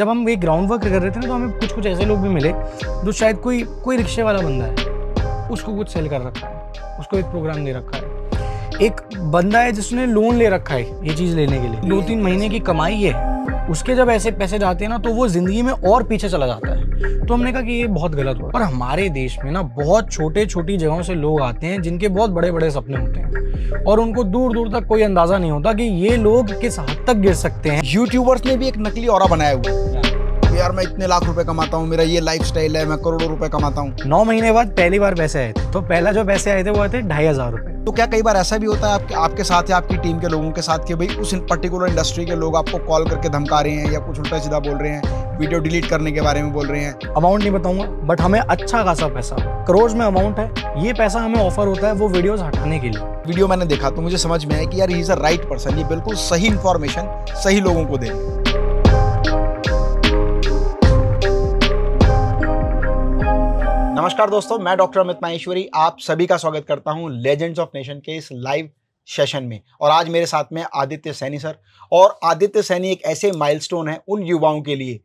जब हम ये ग्राउंड वर्क कर रहे थे ना तो हमें कुछ कुछ ऐसे लोग भी मिले जो शायद कोई कोई रिक्शे वाला बंदा है उसको कुछ सेल कर रखा है उसको एक प्रोग्राम दे रखा है एक बंदा है जिसने लोन ले रखा है ये चीज़ लेने के लिए दो तीन महीने की कमाई है उसके जब ऐसे पैसे जाते हैं ना तो वो ज़िंदगी में और पीछे चला जाता है तो हमने कहा कि ये बहुत गलत हुआ पर हमारे देश में ना बहुत छोटे छोटी जगहों से लोग आते हैं जिनके बहुत बड़े बड़े सपने होते हैं और उनको दूर दूर तक कोई अंदाज़ा नहीं होता कि ये लोग किस हद तक गिर सकते हैं यूट्यूबर्स ने भी एक नकली और बनाया हुआ है यार मैं इतने लाख रुपए कमाता हूँ मेरा ये लाइफ स्टाइल है मैं करोड़ों रुपए कमाता हूँ नौ महीने बाद पहली बार पैसे आए थे तो पहला जो पैसे आए थे वो थे ढाई हजार रुपए तो क्या कई बार ऐसा भी होता है आपके आपके साथ या आपकी टीम के लोगों के साथ कि भाई उस पर्टिकुलर इंडस्ट्री के लोग आपको कॉल करके धमका रहे हैं या कुछ उल्टा सीधा बोल रहे हैं वीडियो डिलीट करने के बारे में बोल रहे हैं अमाउंट नहीं बताऊंगा बट हमें अच्छा खासा पैसा करोज में अमाउंट है ये पैसा हमें ऑफर होता है वो वीडियोस हटाने के लिए वीडियो मैंने देखा तो मुझे समझ में आया कि यार इज अ राइट पर्सन ये बिल्कुल सही इन्फॉर्मेशन सही लोगों को दे नमस्कार दोस्तों मैं डॉक्टर अमित माहेश्वरी आप सभी का स्वागत करता हूं लेजेंड्स ऑफ नेशन के इस लाइव सेशन में और आज मेरे साथ में आदित्य सैनी सर और आदित्य सैनी एक ऐसे माइलस्टोन है उन युवाओं के लिए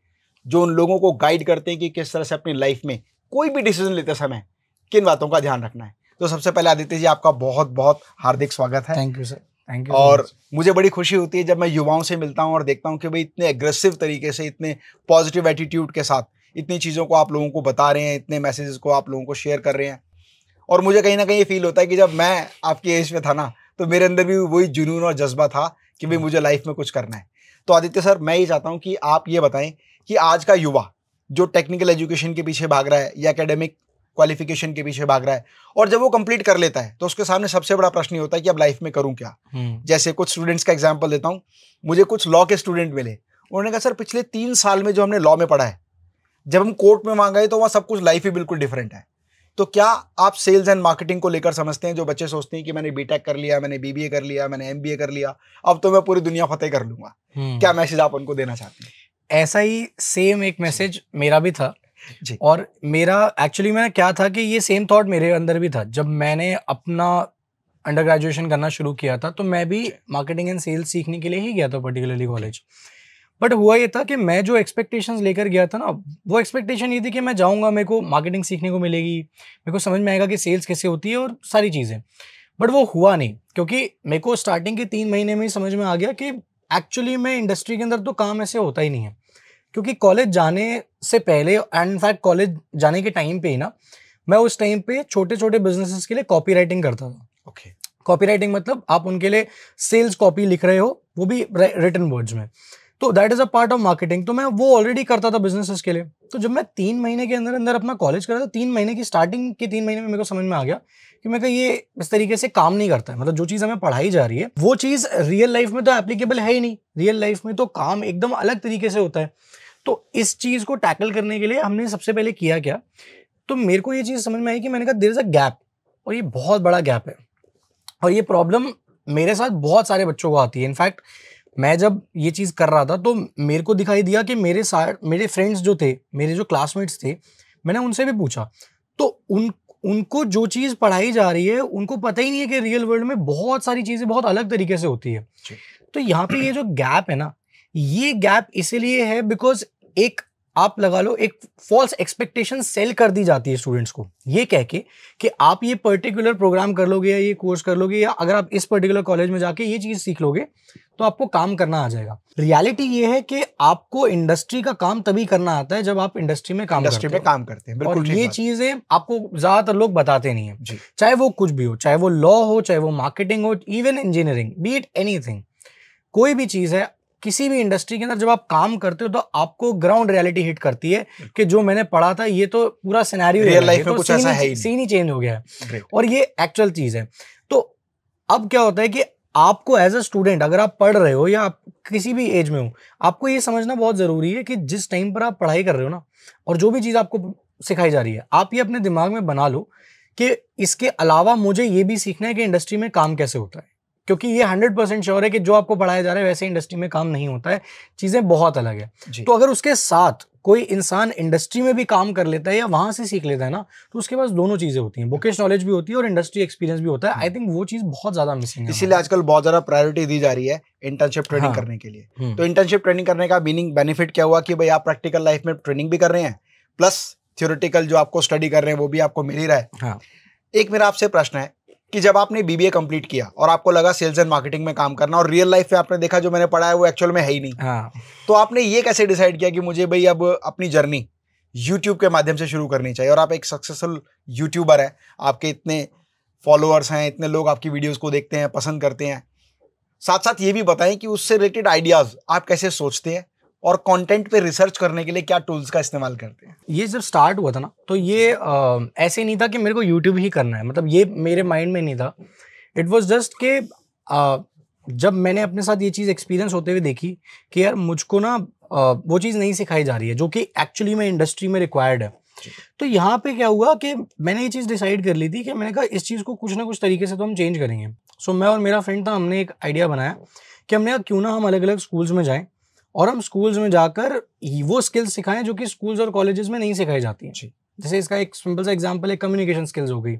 जो उन लोगों को गाइड करते हैं कि किस तरह से अपनी लाइफ में कोई भी डिसीजन लेते समय किन बातों का ध्यान रखना है तो सबसे पहले आदित्य जी आपका बहुत बहुत हार्दिक स्वागत है thank you sir thank you और मुझे बड़ी खुशी होती है जब मैं युवाओं से मिलता हूँ और देखता हूँ कि भाई इतने एग्रेसिव तरीके से इतने पॉजिटिव एटीट्यूड के साथ इतनी चीज़ों को आप लोगों को बता रहे हैं इतने मैसेजेस को आप लोगों को शेयर कर रहे हैं और मुझे कहीं ना कहीं ये फील होता है कि जब मैं आपकी एज में था ना तो मेरे अंदर भी वही जुनून और जज्बा था कि भाई हाँ। मुझे लाइफ में कुछ करना है तो आदित्य सर मैं ये चाहता हूँ कि आप ये बताएं कि आज का युवा जो टेक्निकल एजुकेशन के पीछे भाग रहा है या एकेडमिक क्वालिफिकेशन के पीछे भाग रहा है और जब वो कंप्लीट कर लेता है तो उसके सामने सबसे बड़ा प्रश्न ये होता है कि अब लाइफ में करूँ क्या हम्म। जैसे कुछ स्टूडेंट्स का एग्जाम्पल देता हूँ मुझे कुछ लॉ के स्टूडेंट मिले उन्होंने कहा सर पिछले तीन साल में जो हमने लॉ में पढ़ा है जब हम कोर्ट में वहाँ गए तो वहाँ सब कुछ लाइफ ही बिल्कुल डिफरेंट है तो क्या आप सेल्स एंड मार्केटिंग को लेकर समझते हैं जो बच्चे सोचते हैं कि मैंने बीटेक कर लिया मैंने बीबीए कर लिया मैंने एमबीए कर लिया अब तो मैं पूरी दुनिया फतेह कर लूंगा हम्म। क्या मैसेज आप उनको देना चाहते हैं ऐसा ही सेम एक मैसेज मेरा भी था जी और मेरा एक्चुअली मैंने क्या था कि ये सेम थॉट मेरे अंदर भी था जब मैंने अपना अंडर ग्रेजुएशन करना शुरू किया था तो मैं भी मार्केटिंग एंड सेल्स सीखने के लिए ही गया था पर्टिकुलरली कॉलेज बट हुआ ये था कि मैं जो एक्सपेक्टेशंस लेकर गया था ना वो एक्सपेक्टेशन ये थी कि मैं जाऊँगा मेरे को मार्केटिंग सीखने को मिलेगी मेरे को समझ में आएगा कि सेल्स कैसे होती है और सारी चीज़ें बट वो हुआ नहीं क्योंकि मेरे को स्टार्टिंग के तीन महीने में ही समझ में आ गया कि एक्चुअली में इंडस्ट्री के अंदर तो काम ऐसे होता ही नहीं है क्योंकि कॉलेज जाने से पहले एंड इनफैक्ट कॉलेज जाने के टाइम पे ही ना मैं उस टाइम पे छोटे छोटे बिजनेसेस के लिए कॉपी राइटिंग करता था ओके okay. कॉपी राइटिंग मतलब आप उनके लिए सेल्स कॉपी लिख रहे हो वो भी रिटर्न वर्ड्स में तो that is a part of marketing तो मैं वो ऑलरेडी करता था बिजनेसेस के लिए तो जब मैं तीन महीने के अंदर अंदर अपना कॉलेज कर रहा था तीन महीने की स्टार्टिंग के तीन महीने में मेरे को समझ में आ गया कि मैं कहा ये इस तरीके से काम नहीं करता है मतलब जो चीज़ हमें पढ़ाई जा रही है वो चीज़ रियल लाइफ में तो एप्लीकेबल है ही नहीं रियल लाइफ में तो काम एकदम अलग तरीके से होता है तो इस चीज़ को टैकल करने के लिए हमने सबसे पहले किया क्या तो मेरे को ये चीज़ समझ में आई कि मैंने कहा देर इज़ अ गैप और ये बहुत बड़ा गैप है और ये प्रॉब्लम मेरे साथ बहुत सारे बच्चों को आती है इनफैक्ट मैं जब ये चीज़ कर रहा था तो मेरे को दिखाई दिया कि मेरे साथ मेरे फ्रेंड्स जो थे मेरे जो क्लासमेट्स थे मैंने उनसे भी पूछा तो उन उनको जो चीज़ पढ़ाई जा रही है उनको पता ही नहीं है कि रियल वर्ल्ड में बहुत सारी चीज़ें बहुत अलग तरीके से होती है तो यहाँ पे ये जो गैप है ना ये गैप इसीलिए है बिकॉज एक आप लगा लो एक फॉल्स एक्सपेक्टेशन सेल कर दी जाती है स्टूडेंट्स को ये कह के कि आप ये पर्टिकुलर प्रोग्राम कर लोगे या ये कोर्स कर लोगे या अगर आप इस पर्टिकुलर कॉलेज में जाके ये चीज़ सीख लोगे तो आपको काम करना आ जाएगा रियलिटी ये है कि आपको इंडस्ट्री का काम तभी करना आता है जब आप इंडस्ट्री में काम इंडस्ट्री में काम करते हैं और ये चीज़ें आपको ज़्यादातर लोग बताते नहीं है चाहे वो कुछ भी हो चाहे वो लॉ हो चाहे वो मार्केटिंग हो even engineering be it any कोई भी चीज़ है किसी भी इंडस्ट्री के अंदर जब आप काम करते हो तो आपको ग्राउंड रियलिटी हिट करती है कि जो मैंने पढ़ा था ये तो पूरा सिनेरियो रियल लाइफ में तो कुछ ऐसा है सीन ही चेंज हो गया है और ये एक्चुअल चीज है तो अब क्या होता है कि आपको एज अ स्टूडेंट अगर आप पढ़ रहे हो या आप किसी भी एज में हो आपको ये समझना बहुत ज़रूरी है कि जिस टाइम पर आप पढ़ाई कर रहे हो ना और जो भी चीज़ आपको सिखाई जा रही है आप ये अपने दिमाग में बना लो कि इसके अलावा मुझे ये भी सीखना है कि इंडस्ट्री में काम कैसे होता है क्योंकि ये हंड्रेड परसेंट श्योर है कि जो आपको पढ़ाया जा रहा है वैसे इंडस्ट्री में काम नहीं होता है चीज़ें बहुत अलग है तो अगर उसके साथ कोई इंसान इंडस्ट्री में भी काम कर लेता है या वहाँ से सीख लेता है ना तो उसके पास दोनों चीज़ें होती हैं बुकेश नॉलेज भी होती है और इंडस्ट्री एक्सपीरियंस भी होता है आई थिंक हम्म। वो चीज़ बहुत ज़्यादा मिसिंग है इसीलिए आजकल बहुत ज़्यादा प्रायोरिटी दी जा रही है इंटर्नशिप ट्रेनिंग हाँ, करने के लिए हम्म। तो इंटर्नशिप ट्रेनिंग करने का मीनिंग बेनिफिट क्या हुआ कि भाई आप प्रैक्टिकल लाइफ में ट्रेनिंग भी कर रहे हैं प्लस थियोरिटिकल जो आपको स्टडी कर रहे हैं वो भी आपको मिल ही रहा है हाँ। एक मेरा आपसे प्रश्न है कि जब आपने बीबीए कंप्लीट किया और आपको लगा सेल्स एंड मार्केटिंग में काम करना और रियल लाइफ में आपने देखा जो मैंने पढ़ा है वो एक्चुअल में है ही नहीं हाँ। तो आपने ये कैसे डिसाइड किया कि मुझे भाई अब अपनी जर्नी यूट्यूब के माध्यम से शुरू करनी चाहिए और आप एक सक्सेसफुल यूट्यूबर हैं आपके इतने फॉलोअर्स हैं इतने लोग आपकी वीडियोज़ को देखते हैं पसंद करते हैं साथ साथ ये भी बताएं कि उससे रिलेटेड आइडियाज़ आप कैसे सोचते हैं और कंटेंट पे रिसर्च करने के लिए क्या टूल्स का इस्तेमाल करते हैं ये जब स्टार्ट हुआ था ना तो ये आ, ऐसे नहीं था कि मेरे को यूट्यूब ही करना है मतलब ये मेरे माइंड में नहीं था इट वॉज जस्ट कि जब मैंने अपने साथ ये चीज़ एक्सपीरियंस होते हुए देखी कि यार मुझको ना आ, वो चीज़ नहीं सिखाई जा रही है जो कि एक्चुअली में इंडस्ट्री में रिक्वायर्ड है तो यहाँ पे क्या हुआ कि मैंने ये चीज़ डिसाइड कर ली थी कि मैंने कहा इस चीज़ को कुछ ना कुछ तरीके से तो हम चेंज करेंगे सो so, मैं और मेरा फ्रेंड था हमने एक आइडिया बनाया कि हमने क्यों ना हम अलग अलग स्कूल्स में जाएँ और हम स्कूल्स में जाकर वो स्किल्स सिखाएं जो कि स्कूल्स और कॉलेजेस में नहीं सिखाई जाती हैं जैसे इसका एक सिंपल सा एग्जांपल है कम्युनिकेशन स्किल्स हो गई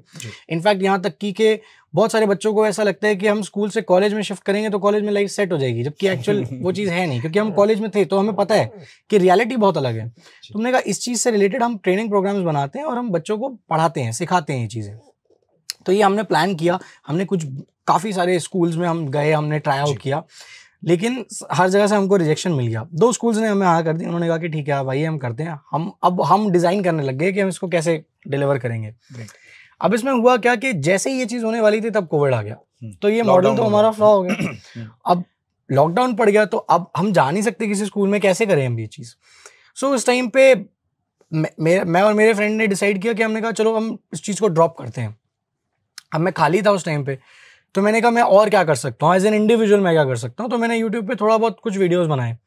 इनफैक्ट यहाँ तक कि के बहुत सारे बच्चों को ऐसा लगता है कि हम स्कूल से कॉलेज में शिफ्ट करेंगे तो कॉलेज में लाइफ सेट हो जाएगी जबकि एक्चुअल वो चीज़ है नहीं क्योंकि हम कॉलेज में थे तो हमें पता है कि रियलिटी बहुत अलग है तुमने कहा इस चीज़ से रिलेटेड हम ट्रेनिंग प्रोग्राम्स बनाते हैं और हम बच्चों को पढ़ाते हैं सिखाते हैं ये चीज़ें तो ये हमने प्लान किया हमने कुछ काफ़ी सारे स्कूल्स में हम गए हमने ट्राई आउट किया लेकिन हर जगह से हमको रिजेक्शन मिल गया दो स्कूल्स ने हमें हाँ कर दी उन्होंने कहा कि ठीक है हाँ भाई हम करते हैं हम अब हम डिज़ाइन करने लग गए कि हम इसको कैसे डिलीवर करेंगे अब इसमें हुआ क्या कि जैसे ही ये चीज़ होने वाली थी तब कोविड आ गया हम्म। तो ये मॉडल तो हमारा फ्लॉ हो गया हम्म। अब लॉकडाउन पड़ गया तो अब हम जा नहीं सकते किसी स्कूल में कैसे करें हम ये चीज़ सो उस टाइम पे मैं और मेरे फ्रेंड ने डिसाइड किया कि हमने कहा चलो हम इस चीज़ को ड्रॉप करते हैं अब मैं खाली था उस टाइम पे तो मैंने कहा मैं और क्या कर सकता हूँ एज एन इंडिविजुअल मैं क्या कर सकता हूँ तो मैंने यूट्यूब पर थोड़ा बहुत कुछ वीडियोज़ बनाए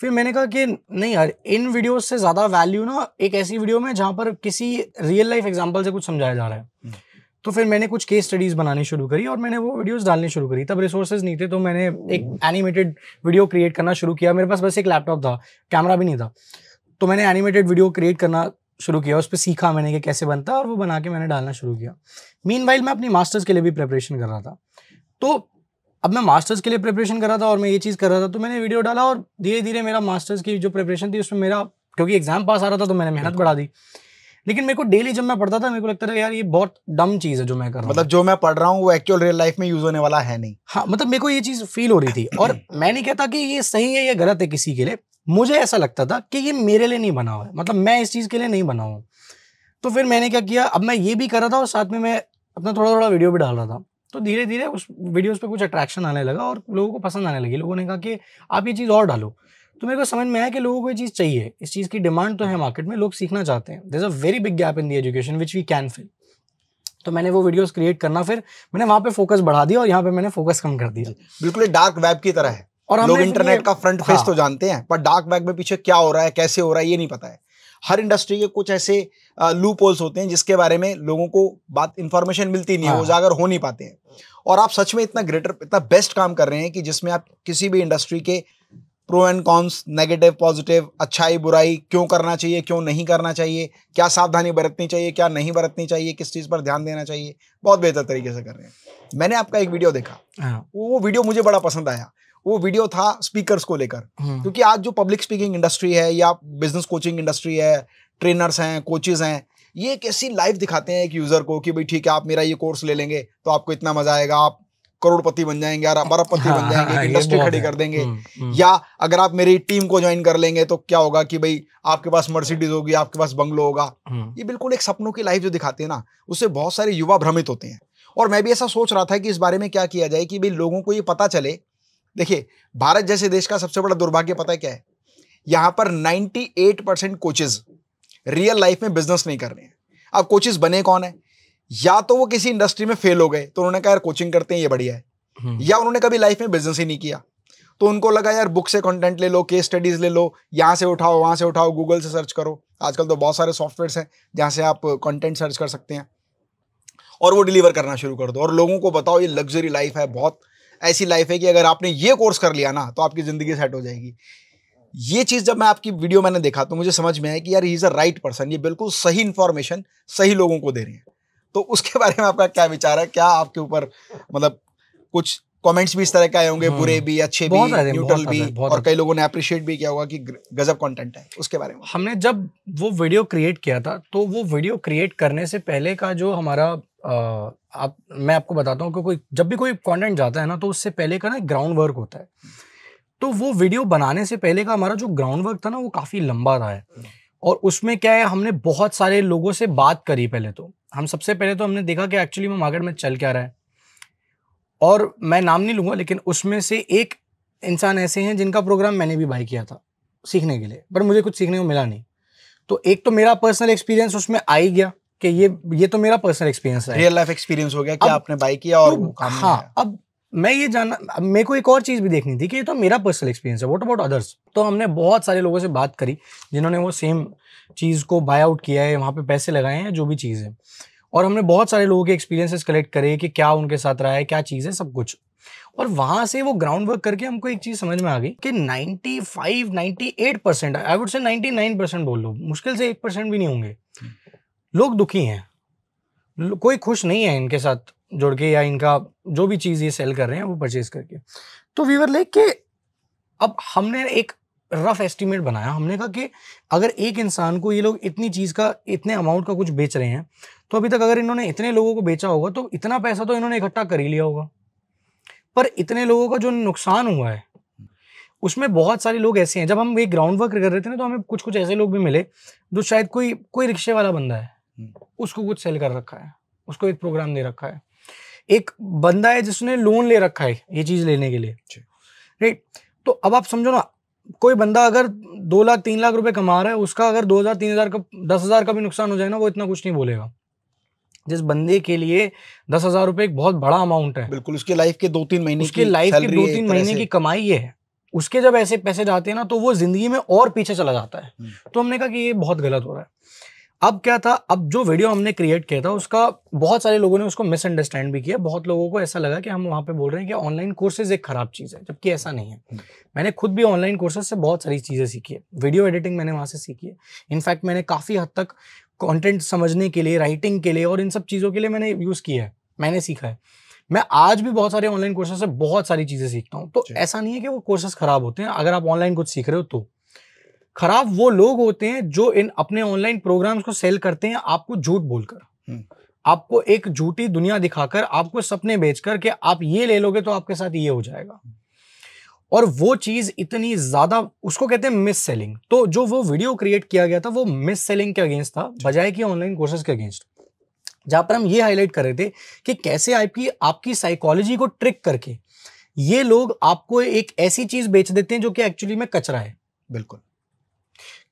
फिर मैंने कहा कि नहीं यार इन वीडियोस से ज़्यादा वैल्यू ना एक ऐसी वीडियो में जहाँ पर किसी रियल लाइफ एग्जाम्पल से कुछ समझाया जा रहा है हम्म। तो फिर मैंने कुछ केस स्टडीज़ बनानी शुरू करी और मैंने वो वीडियोस डालनी शुरू करी तब रिसोर्सेज नहीं थे तो मैंने एक एनिमेटेड वीडियो क्रिएट करना शुरू किया मेरे पास बस एक लैपटॉप था कैमरा भी नहीं था तो मैंने एनिमेटेड वीडियो क्रिएट करना शुरू किया उस पर सीखा मैंने कि कैसे बनता और वो बना के मैंने डालना शुरू किया मीन मैं अपनी मास्टर्स के लिए भी प्रेपरेशन कर रहा था तो अब मैं मास्टर्स के लिए प्रिपरेशन कर रहा था और मैं ये चीज़ कर रहा था तो मैंने वीडियो डाला और धीरे धीरे मेरा मास्टर्स की जो प्रिपरेशन थी उसमें मेरा क्योंकि एग्जाम पास आ रहा था तो मैंने मेहनत बढ़ा दी लेकिन मेरे को डेली जब मैं पढ़ता था मेरे को लगता था यार ये बहुत डम चीज़ है जो मैं कर रहा हूँ मतलब जो मैं पढ़ रहा हूँ वो एक्चुअल रियल लाइफ में यूज़ होने वाला है नहीं हाँ मतलब मेरे को ये चीज़ फील हो रही थी और मैं नहीं कहता कि ये सही है या गलत है किसी के लिए मुझे ऐसा लगता था कि ये मेरे लिए नहीं बना हुआ है मतलब मैं इस चीज़ के लिए नहीं बना हूँ तो फिर मैंने क्या किया अब मैं ये भी कर रहा था और साथ में मैं अपना थोड़ा थोड़ा वीडियो भी डाल रहा था तो धीरे धीरे उस वीडियोज़ पर कुछ अट्रैक्शन आने लगा और लोगों को पसंद आने लगी लोगों ने कहा कि आप ये चीज़ और डालो तो मेरे को समझ में आया कि लोगों को ये चीज़ चाहिए इस चीज़ की डिमांड तो है मार्केट में लोग सीखना चाहते हैं this a very big gap in the education which we can fill तो मैंने वो वीडियोस क्रिएट करना फिर मैंने वहाँ पे फोकस बढ़ा दिया और यहाँ पे मैंने फोकस कम कर दिया बिल्कुल डार्क वेब की तरह है और लोग इंटरनेट का फ्रंट फेस तो हाँ। तो जानते हैं पर डार्क वेब में पीछे क्या हो रहा है कैसे हो रहा है ये नहीं पता है हर इंडस्ट्री के कुछ ऐसे लूप होल्स होते हैं जिसके बारे में लोगों को बात इन्फॉर्मेशन मिलती नहीं है उजागर हाँ। हो नहीं पाते हैं और आप सच में इतना ग्रेटर इतना बेस्ट काम कर रहे हैं कि जिसमें आप किसी भी इंडस्ट्री के pro and cons negative positive अच्छाई बुराई क्यों करना चाहिए क्यों नहीं करना चाहिए क्या सावधानी बरतनी चाहिए क्या नहीं बरतनी चाहिए किस चीज़ पर ध्यान देना चाहिए बहुत बेहतर तरीके से कर रहे हैं मैंने आपका एक वीडियो देखा हाँ। वो वीडियो मुझे बड़ा पसंद आया वो वीडियो था स्पीकर्स को लेकर हम्म। क्योंकि आज जो पब्लिक स्पीकिंग इंडस्ट्री है या बिजनेस कोचिंग इंडस्ट्री है ट्रेनर्स हैं कोचेज हैं ये एक ऐसी लाइव दिखाते हैं एक यूज़र को कि भाई ठीक है आप मेरा ये कोर्स ले लेंगे तो आपको इतना मजा आएगा आप करोड़पति बन जाएंगे यार अरबपति बन हाँ, जाएंगे इंडस्ट्री हाँ, खड़ी कर देंगे हम्म, हम्म। या अगर आप मेरी टीम को ज्वाइन कर लेंगे तो क्या होगा कि भाई आपके पास मर्सिडीज होगी आपके पास बंगलो होगा ये बिल्कुल एक सपनों की लाइफ जो दिखाते हैं ना उससे बहुत सारे युवा भ्रमित होते हैं और मैं भी ऐसा सोच रहा था कि इस बारे में क्या किया जाए कि भाई लोगों को ये पता चले देखिए भारत जैसे देश का सबसे बड़ा दुर्भाग्य पता है क्या है यहां पर 98 परसेंट कोचेज रियल लाइफ में बिजनेस नहीं कर रहे हैं अब कोचेज बने कौन है या तो वो किसी इंडस्ट्री में फेल हो गए तो उन्होंने कहा यार कोचिंग करते हैं ये बढ़िया है हम्म। या उन्होंने कभी लाइफ में बिजनेस ही नहीं किया तो उनको लगा यार बुक से कंटेंट ले लो केस स्टडीज ले लो यहां से उठाओ वहां से उठाओ गूगल से सर्च करो आजकल तो बहुत सारे सॉफ्टवेयर हैं जहां से आप कंटेंट सर्च कर सकते हैं और वो डिलीवर करना शुरू कर दो और लोगों को बताओ ये लग्जरी लाइफ है बहुत ऐसी लाइफ है कि अगर आपने ये कोर्स कर लिया ना तो आपकी ज़िंदगी सेट हो जाएगी ये चीज़ जब मैं आपकी वीडियो मैंने देखा तो मुझे समझ में आया कि यार इज़ अ राइट पर्सन ये बिल्कुल सही इन्फॉर्मेशन सही लोगों को दे रहे हैं तो उसके बारे में आपका क्या विचार है क्या आपके ऊपर मतलब कुछ कमेंट्स भी इस तरह के आए होंगे बुरे हम्म। भी अच्छे भी न्यूट्रल भी और कई लोगों ने अप्रिशिएट भी किया होगा कि गजब कंटेंट है उसके बारे में हमने जब वो वीडियो क्रिएट किया था तो वो वीडियो क्रिएट करने से पहले का जो हमारा आप मैं आपको बताता हूँ कि कोई जब भी कोई कंटेंट जाता है ना तो उससे पहले का ना ग्राउंड वर्क होता है तो वो वीडियो बनाने से पहले का हमारा जो ग्राउंड वर्क था ना वो काफ़ी लंबा रहा है और उसमें क्या है हमने बहुत सारे लोगों से बात करी पहले तो हम सबसे पहले तो हमने देखा कि एक्चुअली में मार्केट में चल क्या रहा है और मैं नाम नहीं लूँगा लेकिन उसमें से एक इंसान ऐसे हैं जिनका प्रोग्राम मैंने भी बाई किया था सीखने के लिए पर मुझे कुछ सीखने को मिला नहीं तो एक तो मेरा पर्सनल एक्सपीरियंस उसमें आ ही गया कि ये ये तो मेरा पर्सनल एक्सपीरियंस है रियल लाइफ एक्सपीरियंस हो गया कि आपने बाई किया और तो, हाँ अब मैं ये जानना मेरे को एक और चीज़ भी देखनी थी कि ये तो मेरा पर्सनल एक्सपीरियंस है व्हाट अबाउट अदर्स तो हमने बहुत सारे लोगों से बात करी जिन्होंने वो सेम चीज़ को बाय आउट किया है वहाँ पे पैसे लगाए हैं जो भी चीज़ है और हमने बहुत सारे लोगों के एक्सपीरियंसेस कलेक्ट करे कि क्या उनके साथ रहा है क्या चीज़ है सब कुछ और वहाँ से वो ग्राउंड वर्क करके हमको एक चीज़ समझ में आ गई कि 95, 98 percent I would say 99 percent बोल लो मुश्किल से एक परसेंट भी नहीं होंगे लोग दुखी हैं कोई खुश नहीं है इनके साथ जुड़ के या इनका जो भी चीज़ ये सेल कर रहे हैं वो परचेज करके तो वीवर लेक के अब हमने एक रफ एस्टिमेट बनाया हमने कहा कि अगर एक इंसान को ये लोग इतनी चीज़ का इतने अमाउंट का कुछ बेच रहे हैं तो अभी तक अगर इन्होंने इतने लोगों को बेचा होगा तो इतना पैसा तो इन्होंने इकट्ठा कर ही लिया होगा पर इतने लोगों का जो नुकसान हुआ है उसमें बहुत सारे लोग ऐसे हैं जब हम एक ग्राउंड वर्क कर रहे थे ना तो हमें कुछ कुछ ऐसे लोग भी मिले जो शायद कोई कोई रिक्शे वाला बंदा है हम्म। उसको कुछ सेल कर रखा है उसको एक प्रोग्राम दे रखा है एक बंदा है जिसने लोन ले रखा है ये चीज लेने के लिए राइट तो अब आप समझो ना कोई बंदा अगर दो लाख तीन लाख रुपए कमा रहा है उसका अगर दो हजार तीन हजार का दस हजार का भी नुकसान हो जाए ना वो इतना कुछ नहीं बोलेगा जिस बंदे के लिए दस हजार रुपए एक बहुत बड़ा अमाउंट है बिल्कुल उसके लाइफ के दो तीन महीने उसके लाइफ के दो तीन महीने की कमाई ये है उसके जब ऐसे पैसे जाते हैं ना तो वो जिंदगी में और पीछे चला जाता है हम्म। तो हमने कहा कि ये बहुत गलत हो रहा है अब क्या था अब जो वीडियो हमने क्रिएट किया था उसका बहुत सारे लोगों ने उसको मिसअंडरस्टैंड भी किया बहुत लोगों को ऐसा लगा कि हम वहाँ पे बोल रहे हैं कि ऑनलाइन कोर्सेज एक ख़राब चीज़ है जबकि ऐसा नहीं है हम्म। मैंने खुद भी ऑनलाइन कोर्सेज से बहुत सारी चीज़ें सीखी है वीडियो एडिटिंग मैंने वहाँ से सीखी है इनफैक्ट मैंने काफ़ी हद तक कॉन्टेंट समझने के लिए राइटिंग के लिए और इन सब चीज़ों के लिए मैंने यूज़ किया है मैंने सीखा है मैं आज भी बहुत सारे ऑनलाइन कोर्सेज से बहुत सारी चीज़ें सीखता हूँ तो ऐसा नहीं है कि वो कोर्सेज ख़राब होते हैं अगर आप ऑनलाइन कुछ सीख रहे हो तो खराब वो लोग होते हैं जो इन अपने ऑनलाइन प्रोग्राम्स को सेल करते हैं आपको झूठ बोलकर हम्म। आपको एक झूठी दुनिया दिखाकर आपको सपने बेचकर कि आप ये ले लोगे तो आपके साथ ये हो जाएगा और वो चीज इतनी ज्यादा उसको कहते हैं मिस सेलिंग तो जो वो वीडियो क्रिएट किया गया था वो मिस सेलिंग के अगेंस्ट था बजाय कि ऑनलाइन कोर्सेज के अगेंस्ट जहां पर हम ये हाईलाइट कर रहे थे कि कैसे आपकी आपकी साइकोलॉजी को ट्रिक करके ये लोग आपको एक ऐसी चीज बेच देते हैं जो कि एक्चुअली में कचरा है बिल्कुल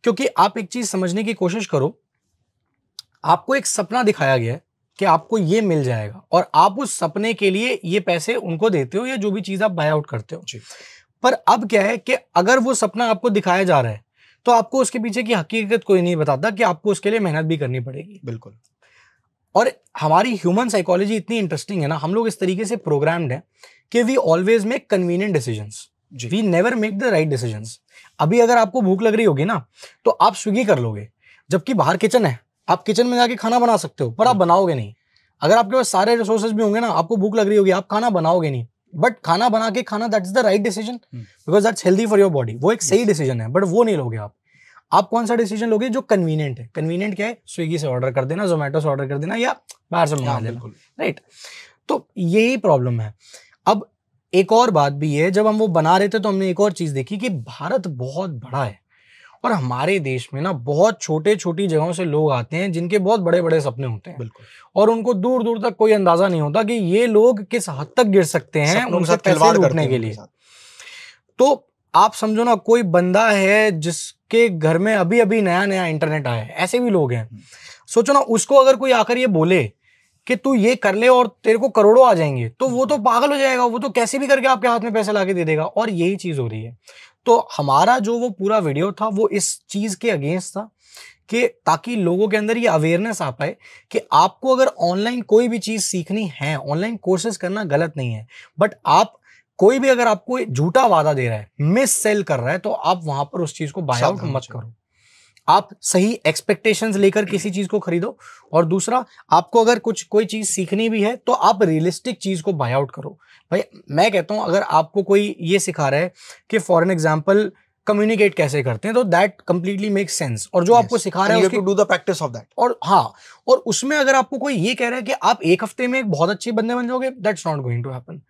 क्योंकि आप एक चीज समझने की कोशिश करो आपको एक सपना दिखाया गया है कि आपको ये मिल जाएगा और आप उस सपने के लिए ये पैसे उनको देते हो या जो भी चीज आप बाय आउट करते हो पर अब क्या है कि अगर वो सपना आपको दिखाया जा रहा है तो आपको उसके पीछे की हकीकत कोई नहीं बताता कि आपको उसके लिए मेहनत भी करनी पड़ेगी बिल्कुल और हमारी ह्यूमन साइकोलॉजी इतनी इंटरेस्टिंग है ना हम लोग इस तरीके से प्रोग्राम्ड है कि we always make convenient decision we never make the right decision अभी अगर आपको भूख लग रही होगी ना तो आप स्विगी कर लोगे जबकि बाहर किचन है आप किचन में जाके खाना बना सकते हो पर आप बनाओगे नहीं अगर आपके पास सारे रिसोर्सेज भी होंगे ना आपको भूख लग रही होगी आप खाना बनाओगे नहीं बट खाना बना के खाना that is the right decision because that's healthy for your body वो एक सही डिसीजन है बट वो नहीं लोगे आप आप कौन सा डिसीजन लोगे जो कन्वीनियंट है कन्वीनियंट क्या है स्विगी से ऑर्डर कर देना जोमेटो से ऑर्डर कर देना या बाहर से मंगा देना हाँ, राइट तो यही प्रॉब्लम है अब एक और बात भी है जब हम वो बना रहे थे तो हमने एक और चीज़ देखी कि भारत बहुत बड़ा है और हमारे देश में ना बहुत छोटे छोटी जगहों से लोग आते हैं जिनके बहुत बड़े बड़े सपने होते हैं और उनको दूर दूर तक कोई अंदाजा नहीं होता कि ये लोग किस हद तक गिर सकते हैं उनसे खिलवाड़ करने के लिए तो आप समझो ना कोई बंदा है जिसके घर में अभी अभी नया नया इंटरनेट आया है ऐसे भी लोग हैं हम्म। सोचो ना उसको अगर कोई आकर ये बोले कि तू ये कर ले और तेरे को करोड़ों आ जाएंगे तो वो तो पागल हो जाएगा वो तो कैसे भी करके आपके हाथ में पैसे ला दे देगा और यही चीज़ हो रही है तो हमारा जो वो पूरा वीडियो था वो इस चीज़ के अगेंस्ट था कि ताकि लोगों के अंदर ये अवेयरनेस आ पाए कि आपको अगर ऑनलाइन कोई भी चीज़ सीखनी है ऑनलाइन कोर्सेज करना गलत नहीं है बट आप कोई भी अगर आपको झूठा वादा दे रहा है मिस सेल कर रहा है तो आप वहां पर उस चीज़ को बाय आउट मत करो आप सही एक्सपेक्टेशंस लेकर किसी चीज़ को खरीदो और दूसरा आपको अगर कुछ कोई चीज़ सीखनी भी है तो आप रियलिस्टिक चीज़ को बाय आउट करो भाई मैं कहता हूं अगर आपको कोई ये सिखा रहा है कि फॉर एन एग्जाम्पल कम्युनिकेट कैसे करते हैं तो दैट कंप्लीटली मेक सेंस और जो yes. आपको सिखा रहा है do the practice of that और हाँ और उसमें अगर आपको कोई ये कह रहा है कि आप एक हफ्ते में एक बहुत अच्छे बंदे बन जाओगे that's not going to happen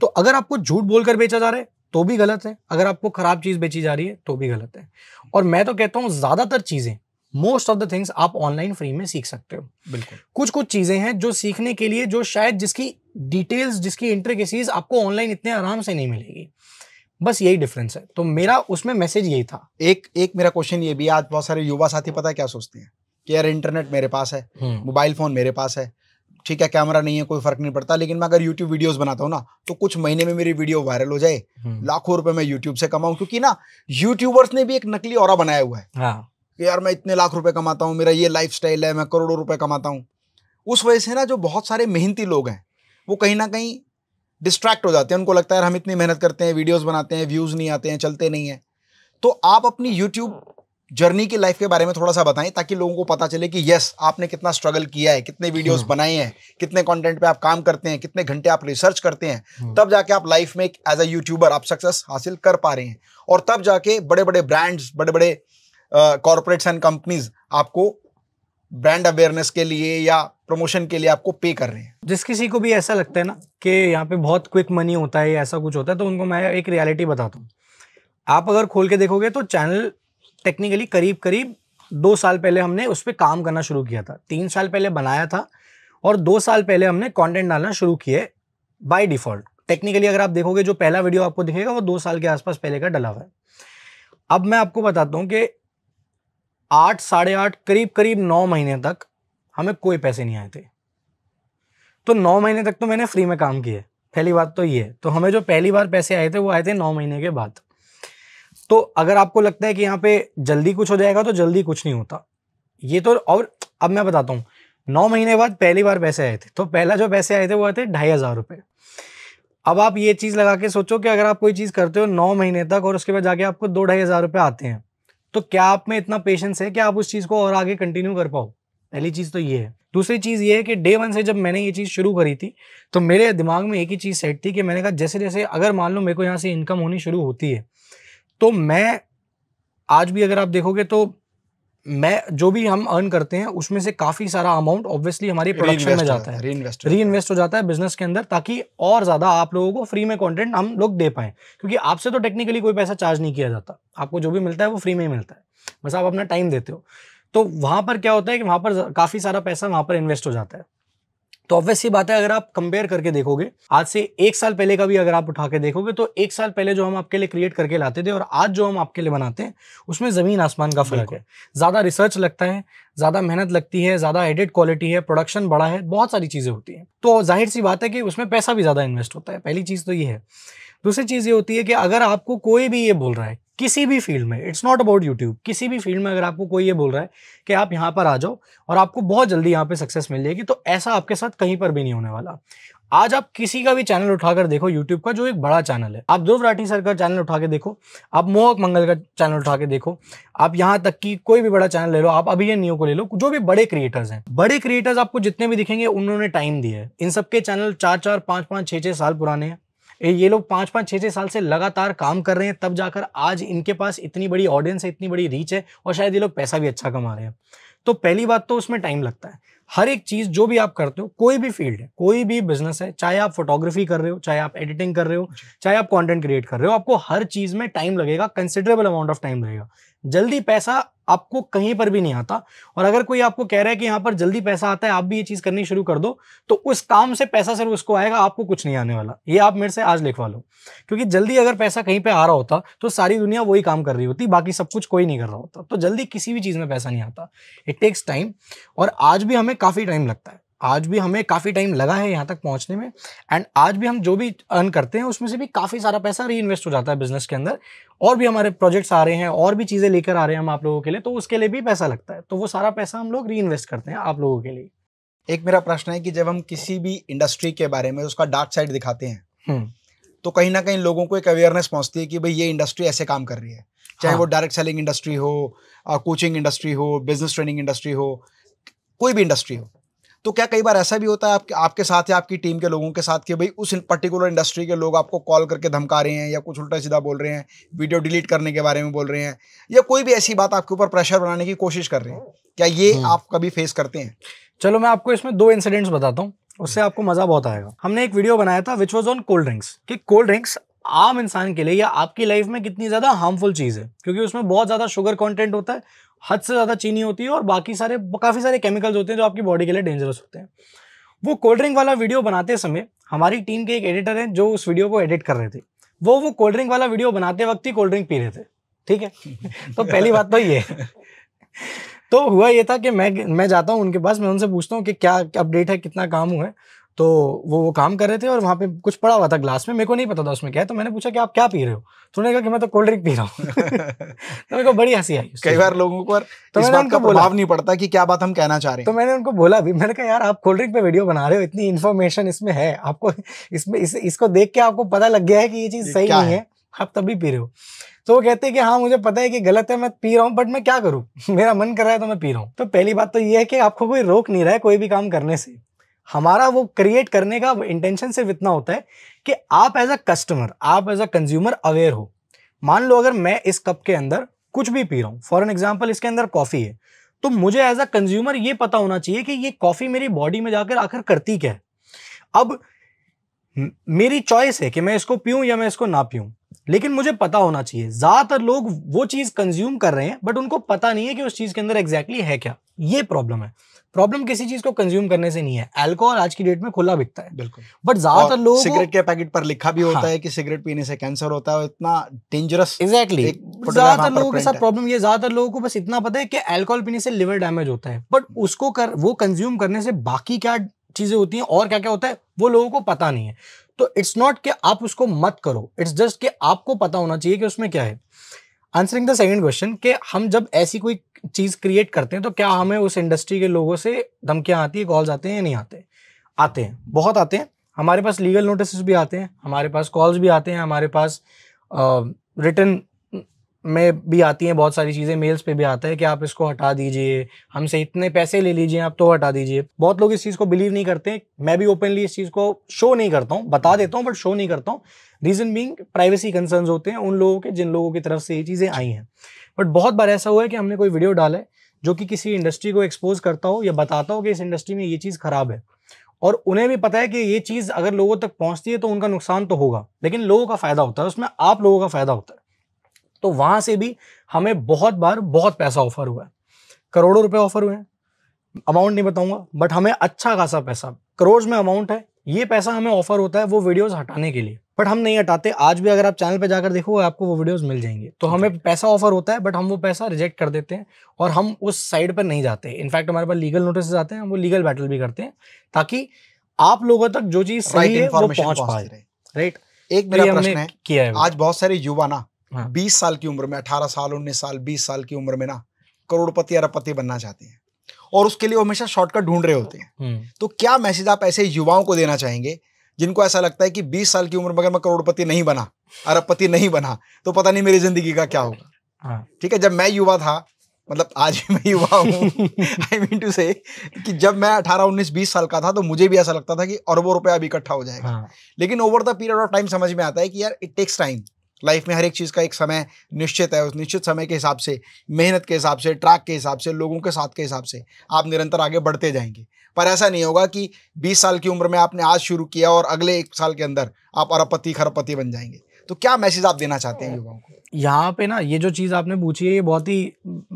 तो अगर आपको झूठ बोलकर बेचा जा रहा है तो भी गलत है अगर आपको खराब चीज़ बेची जा रही है तो भी गलत है और मैं तो कहता हूँ ज़्यादातर चीज़ें मोस्ट ऑफ द थिंग्स आप ऑनलाइन फ्री में सीख सकते हो बिल्कुल कुछ कुछ चीज़ें हैं जो सीखने के लिए जो शायद जिसकी डिटेल्स जिसकी इंट्रिकेसीज आपको ऑनलाइन इतने आराम से नहीं मिलेगी बस यही डिफरेंस है तो मेरा उसमें मैसेज यही था एक एक मेरा क्वेश्चन ये भी आज बहुत सारे युवा साथी पता है क्या सोचते हैं कि यार इंटरनेट मेरे पास है मोबाइल हम्म। फोन मेरे पास है ठीक है कैमरा नहीं है कोई फर्क नहीं पड़ता लेकिन मैं अगर यूट्यूब वीडियोस बनाता हूँ ना तो कुछ महीने में मेरी वीडियो वायरल हो जाए हम्म। लाखों रुपए मैं यूट्यूब से कमाऊँ क्योंकि ना यूट्यूबर्स ने भी एक नकली और बनाया हुआ है हाँ। कि यार मैं इतने लाख रुपए कमाता हूँ मेरा ये लाइफ है मैं करोड़ों रुपए कमाता हूँ उस वजह से ना जो बहुत सारे मेहनती लोग हैं वो कहीं ना कहीं डिस्ट्रैक्ट हो जाते हैं उनको लगता है हम इतनी मेहनत करते हैं वीडियोज़ बनाते हैं व्यूज़ नहीं आते हैं चलते नहीं हैं तो आप अपनी यूट्यूब जर्नी की लाइफ के बारे में थोड़ा सा बताएं ताकि लोगों को पता चले कि यस आपने कितना स्ट्रगल किया है कितने वीडियोस हम्म। बनाए हैं कितने कंटेंट पे आप काम करते हैं कितने घंटे आप रिसर्च करते हैं हम्म। तब जाके आप लाइफ में एज अ यूट्यूबर आप सक्सेस हासिल कर पा रहे हैं और तब जाके बड़े बड़े ब्रांड्स बड़े बड़े कॉरपोरेट्स एंड कंपनीज आपको ब्रांड अवेयरनेस के लिए या प्रमोशन के लिए आपको पे कर रहे हैं जिस किसी को भी ऐसा लगता है ना कि यहाँ पे बहुत क्विक मनी होता है ऐसा कुछ होता है तो उनको मैं एक रियलिटी बताता हूँ आप अगर खोल के देखोगे तो चैनल टेक्निकली करीब करीब दो साल पहले हमने उस पर काम करना शुरू किया था तीन साल पहले बनाया था और दो साल पहले हमने कंटेंट डालना शुरू किए बाय डिफ़ॉल्ट टेक्निकली अगर आप देखोगे जो पहला वीडियो आपको दिखेगा वो दो साल के आसपास पहले का डला हुआ है अब मैं आपको बताता हूँ कि आठ साढ़े आठ करीब करीब नौ महीने तक हमें कोई पैसे नहीं आए थे तो नौ महीने तक तो मैंने फ्री में काम किए पहली बात तो ये तो हमें जो पहली बार पैसे आए थे वो आए थे नौ महीने के बाद तो अगर आपको लगता है कि यहाँ पे जल्दी कुछ हो जाएगा तो जल्दी कुछ नहीं होता ये तो और अब मैं बताता हूँ नौ महीने बाद पहली बार पैसे आए थे तो पहला जो पैसे आए थे वो आए थे ढाई हज़ार रुपये अब आप ये चीज़ लगा के सोचो कि अगर आप कोई चीज़ करते हो नौ महीने तक और उसके बाद जाके आपको दो ढाई हज़ार रुपये आते हैं तो क्या आप में इतना पेशेंस है कि आप उस चीज़ को और आगे कंटिन्यू कर पाओ पहली चीज़ तो ये है दूसरी चीज़ ये है कि डे वन से जब मैंने ये चीज़ शुरू करी थी तो मेरे दिमाग में एक ही चीज़ सेट थी कि मैंने कहा जैसे जैसे अगर मान लो मेरे को यहाँ से इनकम होनी शुरू होती है तो मैं आज भी अगर आप देखोगे तो मैं जो भी हम अर्न करते हैं उसमें से काफी सारा अमाउंट ऑब्वियसली हमारी प्रोडक्शन में जाता है री इन्वेस्ट री इन्वेस्ट हो जाता है बिजनेस के अंदर ताकि और ज्यादा आप लोगों को फ्री में कंटेंट हम लोग दे पाए क्योंकि आपसे तो टेक्निकली कोई पैसा चार्ज नहीं किया जाता आपको जो भी मिलता है वो फ्री में ही मिलता है बस आप अपना टाइम देते हो तो वहां पर क्या होता है कि वहां पर काफी सारा पैसा वहां पर इन्वेस्ट हो जाता है तो ऑब्वियस बात है अगर आप कंपेयर करके देखोगे आज से एक साल पहले का भी अगर आप उठा के देखोगे तो एक साल पहले जो हम आपके लिए क्रिएट करके लाते थे और आज जो हम आपके लिए बनाते हैं उसमें ज़मीन आसमान का फर्क है ज़्यादा रिसर्च लगता है ज़्यादा मेहनत लगती है ज़्यादा एडिट क्वालिटी है प्रोडक्शन बड़ा है बहुत सारी चीज़ें होती हैं तो जाहिर सी बात है कि उसमें पैसा भी ज़्यादा इन्वेस्ट होता है पहली चीज़ तो ये है दूसरी चीज़ ये होती है कि अगर आपको कोई भी ये बोल रहा है किसी भी फील्ड में इट्स नॉट अबाउट यूट्यूब किसी भी फील्ड में अगर आपको कोई ये बोल रहा है कि आप यहाँ पर आ जाओ और आपको बहुत जल्दी यहाँ पे सक्सेस मिल जाएगी तो ऐसा आपके साथ कहीं पर भी नहीं होने वाला आज आप किसी का भी चैनल उठाकर देखो यूट्यूब का जो एक बड़ा चैनल है आप ध्रुव राठी सर का चैनल उठा के देखो आप मोहक मंगल का चैनल उठा के देखो आप यहाँ तक की कोई भी बड़ा चैनल ले लो आप अभी ये नियो को ले लो जो भी बड़े क्रिएटर्स हैं बड़े क्रिएटर्स आपको जितने भी दिखेंगे उन्होंने टाइम दिया है इन सबके चैनल चार चार पाँच पाँच छः छः साल पुराने हैं ये लोग पाँच पाँच छः छः साल से लगातार काम कर रहे हैं तब जाकर आज इनके पास इतनी बड़ी ऑडियंस है इतनी बड़ी रीच है और शायद ये लोग पैसा भी अच्छा कमा रहे हैं तो पहली बात तो उसमें टाइम लगता है हर एक चीज़ जो भी आप करते हो कोई भी फील्ड है कोई भी बिजनेस है चाहे आप फोटोग्राफी कर रहे हो चाहे आप एडिटिंग कर रहे हो चाहे आप कंटेंट क्रिएट कर रहे हो आपको हर चीज़ में टाइम लगेगा कंसिडरेबल अमाउंट ऑफ टाइम लगेगा जल्दी पैसा आपको कहीं पर भी नहीं आता और अगर कोई आपको कह रहा है कि यहाँ पर जल्दी पैसा आता है आप भी ये चीज़ करनी शुरू कर दो तो उस काम से पैसा सिर्फ उसको आएगा आपको कुछ नहीं आने वाला ये आप मेरे से आज लिखवा लो क्योंकि जल्दी अगर पैसा कहीं पे आ रहा होता तो सारी दुनिया वही काम कर रही होती बाकी सब कुछ कोई नहीं कर रहा होता तो जल्दी किसी भी चीज़ में पैसा नहीं आता इट टेक्स टाइम और आज भी हमें काफ़ी टाइम लगता है आज भी हमें काफ़ी टाइम लगा है यहाँ तक पहुँचने में एंड आज भी हम जो भी अर्न करते हैं उसमें से भी काफ़ी सारा पैसा री इन्वेस्ट हो जाता है बिजनेस के अंदर और भी हमारे प्रोजेक्ट्स आ रहे हैं और भी चीज़ें लेकर आ रहे हैं हम आप लोगों के लिए तो उसके लिए भी पैसा लगता है तो वो सारा पैसा हम लोग री इन्वेस्ट करते हैं आप लोगों के लिए एक मेरा प्रश्न है कि जब हम किसी भी इंडस्ट्री के बारे में उसका डार्क साइड दिखाते हैं हम्म। तो कहीं ना कहीं लोगों को एक अवेयरनेस पहुंचती है कि भाई ये इंडस्ट्री ऐसे काम कर रही है चाहे हाँ। वो डायरेक्ट सेलिंग इंडस्ट्री हो कोचिंग इंडस्ट्री हो बिजनेस ट्रेनिंग इंडस्ट्री हो कोई भी इंडस्ट्री हो तो क्या कई बार ऐसा भी होता है आपके आपके साथ या आपकी टीम के लोगों के साथ कि भाई उस पर्टिकुलर इंडस्ट्री के लोग आपको कॉल करके धमका रहे हैं या कुछ उल्टा सीधा बोल रहे हैं वीडियो डिलीट करने के बारे में बोल रहे हैं या कोई भी ऐसी बात आपके ऊपर प्रेशर बनाने की कोशिश कर रहे हैं क्या ये हम्म। आप कभी फेस करते हैं चलो मैं आपको इसमें दो इंसिडेंट्स बताता हूँ उससे आपको मजा बहुत आएगा हमने एक वीडियो बनाया था which was on cold drinks कि कोल्ड ड्रिंक्स आम इंसान के लिए या आपकी लाइफ में कितनी ज़्यादा हार्मफुल चीज़ है क्योंकि उसमें बहुत ज़्यादा शुगर कंटेंट होता है हद से ज़्यादा चीनी होती है और बाकी सारे काफ़ी सारे केमिकल्स होते हैं जो आपकी बॉडी के लिए डेंजरस होते हैं वो कोल्ड ड्रिंक वाला वीडियो बनाते समय हमारी टीम के एक एडिटर हैं जो उस वीडियो को एडिट कर रहे थे वो वो कोल्ड ड्रिंक वाला वीडियो बनाते वक्त ही कोल्ड ड्रिंक पी रहे थे ठीक है तो पहली बात तो ये तो हुआ ये था कि मैं मैं जाता हूँ उनके पास मैं उनसे पूछता हूँ कि क्या अपडेट है कितना काम हुआ है तो वो वो काम कर रहे थे और वहाँ पे कुछ पड़ा हुआ था ग्लास में मेरे को नहीं पता था उसमें क्या है तो मैंने पूछा कि आप क्या पी रहे हो तो उन्होंने कहा कि मैं तो कोल्ड ड्रिंक पी रहा हूँ तो मेरे को बड़ी हंसी आई कई बार लोगों को तो इस बात का प्रभाव नहीं पड़ता कि क्या बात हम कहना चाह रहे हैं तो मैंने उनको बोला भी मैंने कहा यार आप कोल्ड ड्रिंक पे वीडियो बना रहे हो इतनी इन्फॉर्मेशन इसमें है आपको इसमें इसको देख के आपको पता लग गया है कि ये चीज़ सही नहीं है आप तभी पी रहे हो तो वो कहते हैं कि हाँ मुझे पता है कि गलत है मैं पी रहा हूँ बट मैं क्या करूँ मेरा मन कर रहा है तो मैं पी रहा हूँ तो पहली बात तो ये है कि आपको कोई रोक नहीं रहा है कोई भी काम करने से हमारा वो क्रिएट करने का इंटेंशन सिर्फ इतना होता है कि आप एज अ कस्टमर आप एज अ कंज्यूमर अवेयर हो मान लो अगर मैं इस कप के अंदर कुछ भी पी रहा हूँ फॉर एन एग्जाम्पल इसके अंदर कॉफ़ी है तो मुझे एज अ कंज्यूमर ये पता होना चाहिए कि ये कॉफ़ी मेरी बॉडी में जाकर आखिर करती क्या है अब मेरी चॉइस है कि मैं इसको पीऊँ या मैं इसको ना पीऊँ लेकिन मुझे पता होना चाहिए ज्यादातर लोग वो चीज कंज्यूम कर रहे हैं बट उनको पता नहीं है कि उस चीज के अंदर एग्जैक्टली exactly है क्या ये प्रॉब्लम है प्रॉब्लम किसी चीज को कंज्यूम करने से नहीं है अल्कोहल आज की डेट में खुला बिकता है बिल्कुल बट ज्यादातर लोग सिगरेट के पैकेट पर लिखा भी होता हाँ, है कि सिगरेट पीने से कैंसर होता है इतना डेंजरस एग्जैक्टली ज्यादातर लोगों के साथ प्रॉब्लम ये ज्यादातर लोगों को बस इतना पता है कि अल्कोहल पीने से लिवर डैमेज होता है बट हम्म। उसको कर वो कंज्यूम करने से बाकी क्या चीजें होती हैं और क्या क्या होता है वो लोगों को पता नहीं है तो इट्स नॉट कि आप उसको मत करो इट्स जस्ट कि आपको पता होना चाहिए कि उसमें क्या है आंसरिंग द सेकेंड क्वेश्चन कि हम जब ऐसी कोई चीज़ क्रिएट करते हैं तो क्या हमें उस इंडस्ट्री के लोगों से धमकियां आती है कॉल्स आते हैं या नहीं आते आते हैं बहुत आते हैं हमारे पास लीगल नोटिस भी आते हैं हमारे पास कॉल्स भी आते हैं हमारे पास रिटर्न મે ભી આતી હૈ બહોત સારી ચીજે મેલ્સ પે ભી આતા હે કે આપ ઇસકો હટા દીજીએ હમસે ઇતને પૈસે લે લિજીએ આપ તો હટા દીજીએ બહોત લોગ ઇસ ચીઝ કો બિલીવ નહીં કરતે મે ભી ઓપનલી ઇસ ચીઝ કો શો નહીં કરતા હું બતા દેતા હું બટ શો નહીં કરતા રીઝન બીંગ પ્રાઇવસી કન્સરન્સ હોતે હે ઉન લોગો કે જિન લોગો કે તરફ સે ચીજે આઈ હે બટ બહોત બાર એસા હુઆ હે કે હમને કોઈ વિડિયો ડાલા જો કી કિસી ઇન્ડસ્ટ્રી કો એક્સપોઝ કરતા હો યા બતાતા હો કે ઇસ ઇન્ડસ્ટ્રી મે યે ચીઝ ખરાબ હે ઓર ઉને ભી pata હે કે યે ચીઝ અગર લોગો તક પહોંચતી હે તો ઉનકા નુકસાન તો હોગા લેકિન લોગો કા ફાયદા હોતા હે ઉસમે આપ લોગો કા ફાયદા હોતા હે तो वहां से भी हमें बहुत बार बहुत पैसा ऑफर हुआ है करोड़ों रुपए ऑफर हुए हैं अमाउंट नहीं बताऊंगा बट हमें अच्छा खासा पैसा करोड़ में अमाउंट है ये पैसा हमें ऑफर होता है वो वीडियोस हटाने के लिए बट हम नहीं हटाते आज भी अगर आप चैनल पे जाकर देखोगे आपको वो वीडियोस मिल जाएंगे तो हमें पैसा ऑफर होता है बट हम वो पैसा रिजेक्ट कर देते हैं और हम उस साइड पर नहीं जाते इनफैक्ट हमारे पास लीगल नोटिस आते हैं हम वो लीगल बैटल भी करते हैं ताकि आप लोगों तक जो चीज सही है वो पहुंच पाए राइट एक तो मेरा प्रश्न है किया है आज बहुत सारे युवा ना हाँ। बीस साल की उम्र में अठारह साल उन्नीस साल बीस साल की उम्र में ना करोड़पति अरबपति बनना चाहते हैं और उसके लिए हमेशा शॉर्टकट ढूंढ रहे होते हैं हम्म। तो क्या मैसेज आप ऐसे युवाओं को देना चाहेंगे जिनको ऐसा लगता है कि 20 साल की उम्र में अगर मैं करोड़पति नहीं बना अरबपति नहीं बना तो पता नहीं मेरी जिंदगी का क्या होगा हाँ। ठीक है जब मैं युवा था मतलब आज भी मैं युवा हूँ आई मीन टू से कि जब मैं 18, 19, 20 साल का था तो मुझे भी ऐसा लगता था कि अरबों रुपया अभी इकट्ठा हो जाएगा हाँ। लेकिन over the period of time समझ में आता है कि यार इट टेक्स टाइम लाइफ में हर एक चीज़ का एक समय निश्चित है उस निश्चित समय के हिसाब से मेहनत के हिसाब से ट्रैक के हिसाब से लोगों के साथ के हिसाब से आप निरंतर आगे बढ़ते जाएंगे पर ऐसा नहीं होगा कि 20 साल की उम्र में आपने आज शुरू किया और अगले एक साल के अंदर आप अरबपति खरपति बन जाएंगे तो क्या मैसेज आप देना चाहते हैं युवाओं को यहाँ पे ना ये जो चीज़ आपने पूछी है ये बहुत ही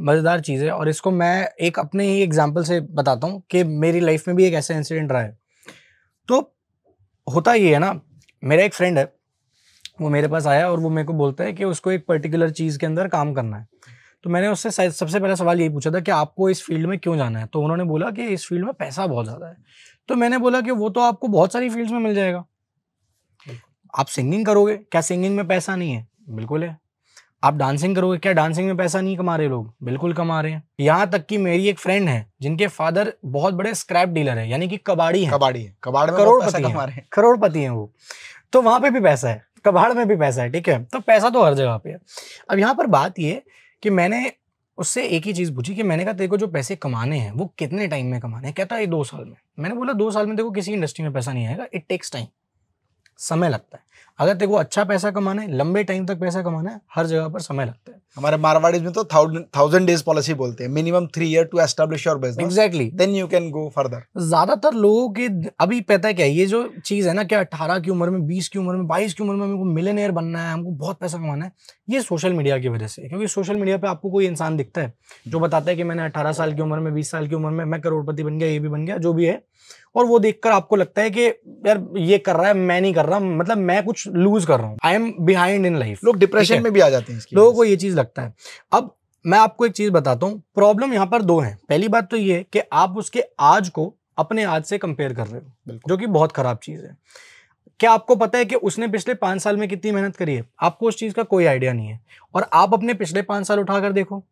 मज़ेदार चीज़ है और इसको मैं एक अपने ही एग्जाम्पल से बताता हूँ कि मेरी लाइफ में भी एक ऐसा इंसिडेंट रहा है तो होता ये है ना मेरा एक फ्रेंड है वो मेरे पास आया और वो मेरे को बोलता है कि उसको एक पर्टिकुलर चीज़ के अंदर काम करना है तो मैंने उससे सबसे पहला सवाल यही पूछा था कि आपको इस फील्ड में क्यों जाना है तो उन्होंने बोला कि इस फील्ड में पैसा बहुत ज़्यादा है तो मैंने बोला कि वो तो आपको बहुत सारी फील्ड्स में मिल जाएगा आप सिंगिंग करोगे क्या सिंगिंग में पैसा नहीं है बिल्कुल है आप डांसिंग करोगे क्या डांसिंग में पैसा नहीं कमा रहे लोग बिल्कुल कमा रहे हैं यहाँ तक कि मेरी एक फ्रेंड है जिनके फादर बहुत बड़े स्क्रैप डीलर है यानी कि कबाड़ी है कबाड़ी है कबाड़ करोड़पति है करोड़पति है वो तो वहां पे भी पैसा है कबाड़ में भी पैसा है ठीक है तो पैसा तो हर जगह पे है अब यहाँ पर बात ये कि मैंने उससे एक ही चीज़ पूछी कि मैंने कहा तेरे को जो पैसे कमाने हैं वो कितने टाइम में कमाने हैं कहता है दो साल में मैंने बोला दो साल में देखो किसी इंडस्ट्री में पैसा नहीं आएगा इट टेक्स टाइम समय लगता है अगर देखो अच्छा पैसा कमाना है लंबे टाइम तक पैसा कमाना है हर जगह पर समय लगता है हमारे मारवाड़ीज में तो थाउजेंड डेज पॉलिसी बोलते हैं minimum three year to establish your business exactly then you can go further ज्यादातर लोगों के अभी पता है क्या ये जो चीज है ना क्या अट्ठारह की उम्र में बीस की उम्र में बाईस की उम्र में हमको मिलेनियर बनना है हमको बहुत पैसा कमाना है ये सोशल मीडिया की वजह से क्योंकि सोशल मीडिया पर आपको कोई इंसान दिखता है जो बताता है कि मैंने अठारह साल की उम्र में बीस साल की उम्र में मैं करोड़पति बन गया ये भी बन गया जो भी है और वो देखकर आपको लगता है कि यार ये कर रहा है मैं नहीं कर रहा मतलब मैं कुछ लूज कर रहा हूँ I am behind in life लोग डिप्रेशन में भी आ जाते हैं लोगों को ये चीज लगता है अब मैं आपको एक चीज बताता हूँ प्रॉब्लम यहाँ पर दो है पहली बात तो ये है कि आप उसके आज को अपने आज से कंपेयर कर रहे हो जो कि बहुत खराब चीज है क्या आपको पता है कि उसने पिछले पांच साल में कितनी मेहनत करी है आपको उस चीज़ का कोई आइडिया नहीं है और आप अपने पिछले पांच साल उठा कर देखो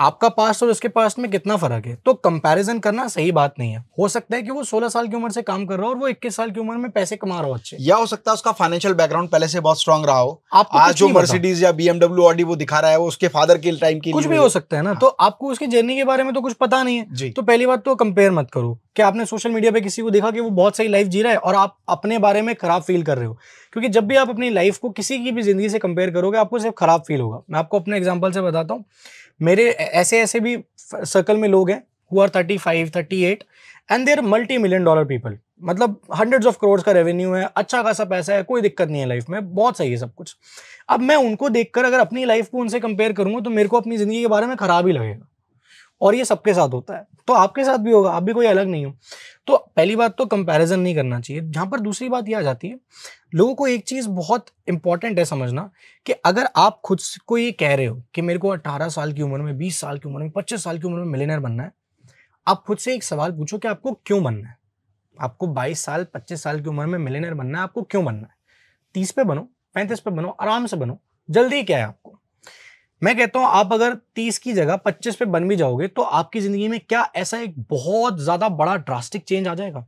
आपका पास्ट और उसके पास्ट में कितना फर्क है तो कंपैरिजन करना सही बात नहीं है हो सकता है कि वो 16 साल की उम्र से काम कर रहा हो और वो 21 साल की उम्र में पैसे कमा रहा हो अच्छे या हो सकता है उसका फाइनेंशियल बैकग्राउंड पहले से बहुत स्ट्रॉग रहा हो आप आज जो मर्सिडीज या बीएमडब्ल्यू ऑडी वो दिखा रहा है वो उसके फादर के टाइम की कुछ भी हो सकता है ना तो आपको उसकी जर्नी के बारे में तो कुछ पता नहीं है तो पहली बात तो कंपेयर मत करो कि आपने सोशल मीडिया पे किसी को देखा कि वो बहुत सही लाइफ जी रहा है और आप अपने बारे में खराब फील कर रहे हो क्योंकि जब भी आप अपनी लाइफ को किसी की भी जिंदगी से कंपेयर करोगे आपको सिर्फ खराब फील होगा मैं आपको अपने एग्जाम्पल से बताता हूँ मेरे ऐसे ऐसे भी सर्कल में लोग हैं who are thirty five thirty eight and they're multi million dollar people मतलब हंड्रेड्स ऑफ करोड़ का रेवेन्यू है अच्छा खासा पैसा है कोई दिक्कत नहीं है लाइफ में बहुत सही है सब कुछ अब मैं उनको देखकर अगर अपनी लाइफ को उनसे कंपेयर करूंगा तो मेरे को अपनी ज़िंदगी के बारे में ख़राब ही लगेगा और ये सबके साथ होता है तो आपके साथ भी होगा आप भी कोई अलग नहीं हो तो पहली बात तो कंपैरिजन नहीं करना चाहिए जहां पर दूसरी बात यह आ जाती है लोगों को एक चीज़ बहुत इंपॉर्टेंट है समझना कि अगर आप खुद को ये कह रहे हो कि मेरे को 18 साल की उम्र में 20 साल की उम्र में 25 साल की उम्र में मिलेनर बनना है आप खुद से एक सवाल पूछो कि आपको क्यों बनना है आपको 22 साल 25 साल की उम्र में मिलेनर बनना है आपको क्यों बनना है तीस पे बनो पैंतीस पे बनो आराम से बनो जल्दी क्या है आपको मैं कहता हूं आप अगर 30 की जगह 25 पे बन भी जाओगे तो आपकी जिंदगी में क्या ऐसा एक बहुत ज्यादा बड़ा ड्रास्टिक चेंज आ जाएगा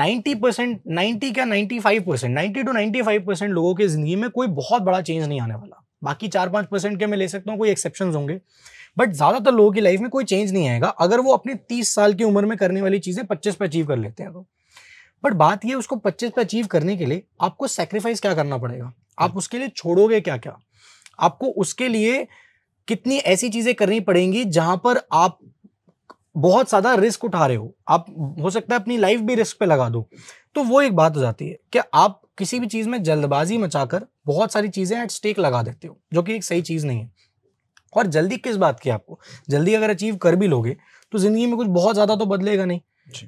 90 परसेंट नाइन्टी क्या 95 percent ninety two five percent लोगों की जिंदगी में कोई बहुत बड़ा चेंज नहीं आने वाला बाकी चार पाँच परसेंट के मैं ले सकता हूँ कोई एक्सेप्शन होंगे बट ज़्यादातर लोगों की लाइफ में कोई चेंज नहीं आएगा अगर वो अपने तीस साल की उम्र में करने वाली चीज़ें पच्चीस पे अचीव कर लेते हैं तो बट बात ये उसको पच्चीस पे अचीव करने के लिए आपको सेक्रीफाइस क्या करना पड़ेगा आप हाँ। उसके लिए छोड़ोगे क्या क्या आपको उसके लिए कितनी ऐसी चीजें करनी पड़ेंगी जहां पर आप बहुत ज्यादा रिस्क उठा रहे हो आप हो सकता है अपनी लाइफ भी रिस्क पे लगा दो तो वो एक बात हो जाती है कि आप किसी भी चीज में जल्दबाजी मचाकर बहुत सारी चीजें एट स्टेक लगा देते हो जो कि एक सही चीज नहीं है और जल्दी किस बात की आपको जल्दी अगर अचीव कर भी लोगे तो जिंदगी में कुछ बहुत ज्यादा तो बदलेगा नहीं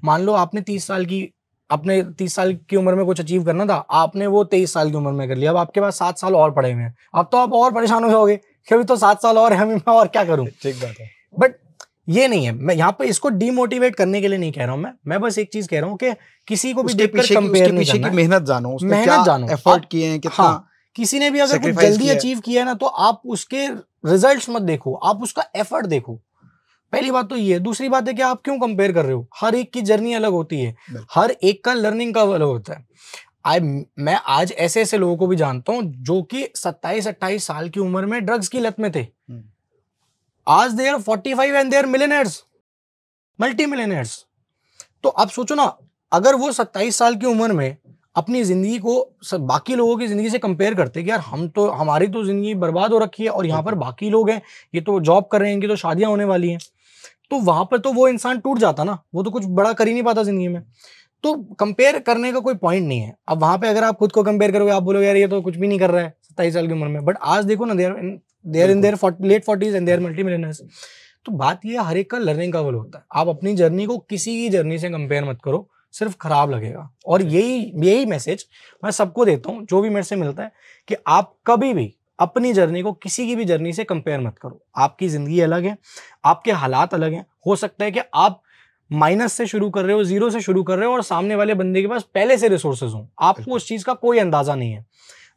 मान लो आपने तीस साल की अपने तीस साल की उम्र में कुछ अचीव करना था आपने वो तेईस साल की उम्र में कर लिया अब आपके पास सात साल और पड़े हुए हैं अब तो आप और परेशान हो जाओगे क्योंकि तो सात साल और है मैं और क्या करूँ ठीक बात है बट ये नहीं है मैं यहाँ पे इसको डीमोटिवेट करने के लिए नहीं कह रहा हूँ मैं मैं बस एक चीज कह रहा हूँ कि किसी को भी देखकर कंपेयर नहीं करना मेहनत जानो मेहनत जानो एफर्ट किए हैं कितना हाँ, किसी ने भी अगर कुछ जल्दी अचीव किया है ना तो आप उसके रिजल्ट्स मत देखो आप उसका एफर्ट देखो पहली बात तो ये दूसरी बात है कि आप क्यों कंपेयर कर रहे हो हर एक की जर्नी अलग होती है हर एक का लर्निंग का अलग होता है आई मैं आज ऐसे ऐसे लोगों को भी जानता हूं जो कि सत्ताईस अट्ठाईस साल की उम्र में ड्रग्स की लत में थे हम्म। आज they are forty five and they are multi millionaires तो आप सोचो ना अगर वो सत्ताईस साल की उम्र में अपनी ज़िंदगी को बाकी लोगों की ज़िंदगी से कंपेयर करते कि यार हम तो हमारी तो ज़िंदगी बर्बाद हो रखी है और यहाँ पर बाकी लोग हैं ये तो जॉब कर रहे हैं इनकी तो शादियां होने वाली हैं तो वहां पर तो वो इंसान टूट जाता ना वो तो कुछ बड़ा कर ही नहीं पाता जिंदगी में तो कंपेयर करने का कोई पॉइंट नहीं है अब वहां पे अगर आप खुद को कंपेयर करोगे आप बोलोगे यार ये तो कुछ भी नहीं कर रहा है सत्ताईस साल की उम्र में बट आज देखो ना they're they're in their late forties and they're multi millionaires तो बात ये हर एक का लर्निंग का वो होता है आप अपनी जर्नी को किसी की जर्नी से कंपेयर मत करो सिर्फ खराब लगेगा और यही यही मैसेज मैं सबको देता हूँ जो भी मेरे से मिलता है कि आप कभी भी अपनी जर्नी को किसी की भी जर्नी से कंपेयर मत करो आपकी ज़िंदगी अलग है आपके हालात अलग हैं हो सकता है कि आप माइनस से शुरू कर रहे हो जीरो से शुरू कर रहे हो और सामने वाले बंदे के पास पहले से रिसोर्सेज हों आपको उस चीज़ का कोई अंदाज़ा नहीं है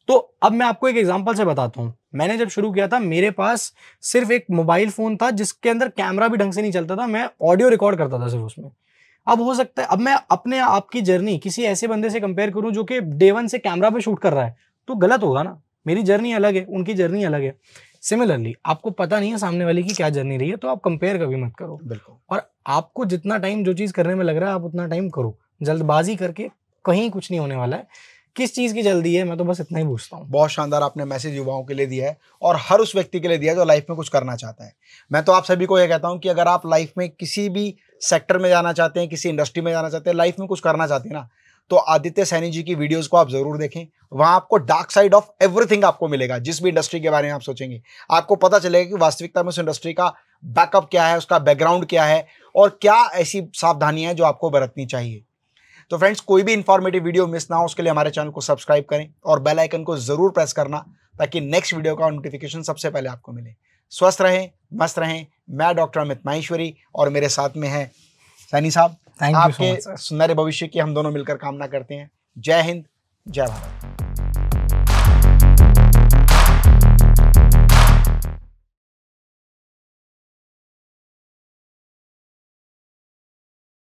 तो अब मैं आपको एक एग्जाम्पल से बताता हूँ मैंने जब शुरू किया था मेरे पास सिर्फ एक मोबाइल फ़ोन था जिसके अंदर कैमरा भी ढंग से नहीं चलता था मैं ऑडियो रिकॉर्ड करता था सिर्फ उसमें अब हो सकता है अब मैं अपने आपकी जर्नी किसी ऐसे बंदे से कंपेयर करूं जो कि डे वन से कैमरा पे शूट कर रहा है तो गलत होगा ना मेरी जर्नी अलग है उनकी जर्नी अलग है सिमिलरली आपको पता नहीं है सामने वाले की क्या जर्नी रही है तो आप कंपेयर कभी मत करो बिल्कुल और आपको जितना टाइम जो चीज़ करने में लग रहा है आप उतना टाइम करो जल्दबाजी करके कहीं कुछ नहीं होने वाला है किस चीज़ की जल्दी है मैं तो बस इतना ही पूछता हूँ बहुत शानदार आपने मैसेज युवाओं के लिए दिया है और हर उस व्यक्ति के लिए दिया जो लाइफ में कुछ करना चाहता है मैं तो आप सभी को यह कहता हूँ कि अगर आप लाइफ में किसी भी सेक्टर में जाना चाहते हैं किसी इंडस्ट्री में जाना चाहते हैं लाइफ में कुछ करना चाहते हैं ना तो आदित्य सैनी जी की वीडियोस को आप जरूर देखें वहां आपको डार्क साइड ऑफ एवरीथिंग आपको मिलेगा जिस भी इंडस्ट्री के बारे में आप सोचेंगे आपको पता चलेगा कि वास्तविकता में उस इंडस्ट्री का बैकअप क्या है उसका बैकग्राउंड क्या है और क्या ऐसी सावधानियां हैं जो आपको बरतनी चाहिए तो फ्रेंड्स कोई भी इंफॉर्मेटिव वीडियो मिस ना हो उसके लिए हमारे चैनल को सब्सक्राइब करें और बेल आइकन को जरूर प्रेस करना ताकि नेक्स्ट वीडियो का नोटिफिकेशन सबसे पहले आपको मिले स्वस्थ रहें मस्त रहें मैं डॉक्टर अमित माहेश्वरी और मेरे साथ में है सैनी साहब आपके सुनहरे भविष्य की हम दोनों मिलकर कामना करते हैं जय हिंद जय भारत